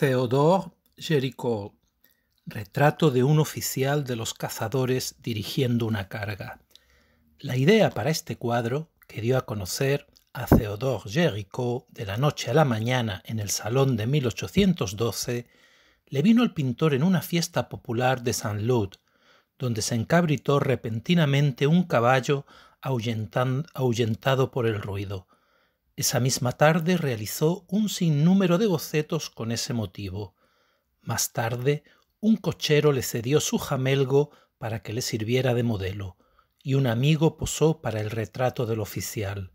Theodore Géricault, retrato de un oficial de los cazadores dirigiendo una carga. La idea para este cuadro, que dio a conocer a Theodore Géricault de la noche a la mañana en el Salón de 1812, le vino al pintor en una fiesta popular de Saint-Lud, donde se encabritó repentinamente un caballo ahuyentado por el ruido esa misma tarde realizó un sinnúmero de bocetos con ese motivo. Más tarde, un cochero le cedió su jamelgo para que le sirviera de modelo, y un amigo posó para el retrato del oficial.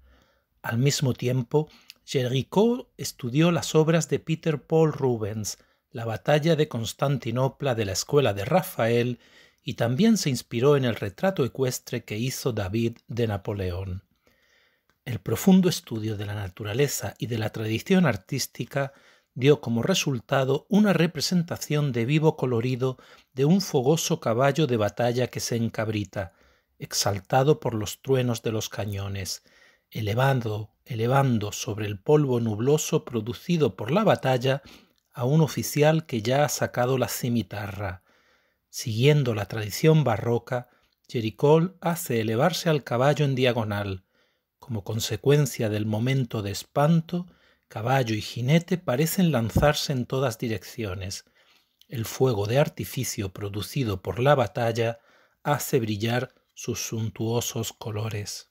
Al mismo tiempo, Géricault estudió las obras de Peter Paul Rubens, la batalla de Constantinopla de la escuela de Rafael, y también se inspiró en el retrato ecuestre que hizo David de Napoleón. El profundo estudio de la naturaleza y de la tradición artística dio como resultado una representación de vivo colorido de un fogoso caballo de batalla que se encabrita, exaltado por los truenos de los cañones, elevando, elevando sobre el polvo nubloso producido por la batalla a un oficial que ya ha sacado la cimitarra. Siguiendo la tradición barroca, Jericol hace elevarse al caballo en diagonal, como consecuencia del momento de espanto, caballo y jinete parecen lanzarse en todas direcciones. El fuego de artificio producido por la batalla hace brillar sus suntuosos colores.